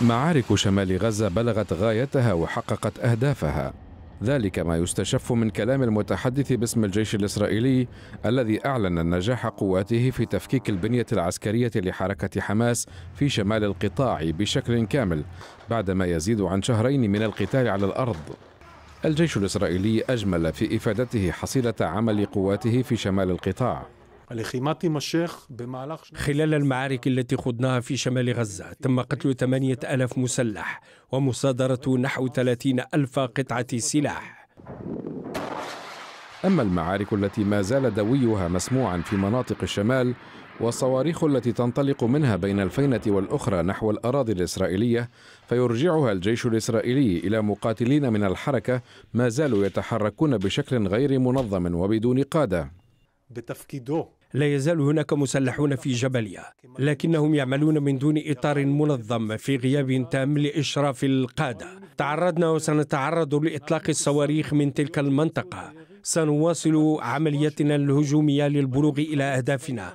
معارك شمال غزة بلغت غايتها وحققت أهدافها ذلك ما يستشف من كلام المتحدث باسم الجيش الإسرائيلي الذي أعلن نجاح قواته في تفكيك البنية العسكرية لحركة حماس في شمال القطاع بشكل كامل بعدما يزيد عن شهرين من القتال على الأرض الجيش الإسرائيلي أجمل في إفادته حصيلة عمل قواته في شمال القطاع خلال المعارك التي خضناها في شمال غزة تم قتل 8000 مسلح ومصادرة نحو 30 ألف قطعة سلاح أما المعارك التي ما زال دويها مسموعا في مناطق الشمال والصواريخ التي تنطلق منها بين الفينة والأخرى نحو الأراضي الإسرائيلية فيرجعها الجيش الإسرائيلي إلى مقاتلين من الحركة ما زالوا يتحركون بشكل غير منظم وبدون قادة بتفكيده لا يزال هناك مسلحون في جبليا لكنهم يعملون من دون إطار منظم في غياب تام لإشراف القادة تعرضنا وسنتعرض لإطلاق الصواريخ من تلك المنطقة سنواصل عمليتنا الهجومية للبلوغ إلى أهدافنا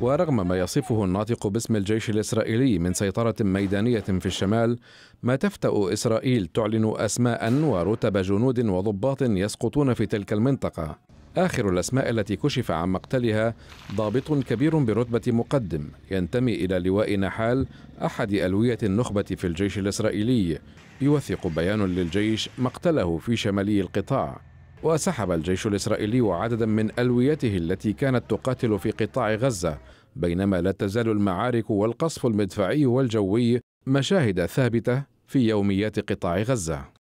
ورغم ما يصفه الناطق باسم الجيش الإسرائيلي من سيطرة ميدانية في الشمال ما تفتأ إسرائيل تعلن أسماء ورتب جنود وضباط يسقطون في تلك المنطقة آخر الأسماء التي كشف عن مقتلها ضابط كبير برتبة مقدم ينتمي إلى لواء نحال أحد ألوية النخبة في الجيش الإسرائيلي يوثق بيان للجيش مقتله في شمالي القطاع وسحب الجيش الإسرائيلي عددا من ألويته التي كانت تقاتل في قطاع غزة بينما لا تزال المعارك والقصف المدفعي والجوي مشاهد ثابتة في يوميات قطاع غزة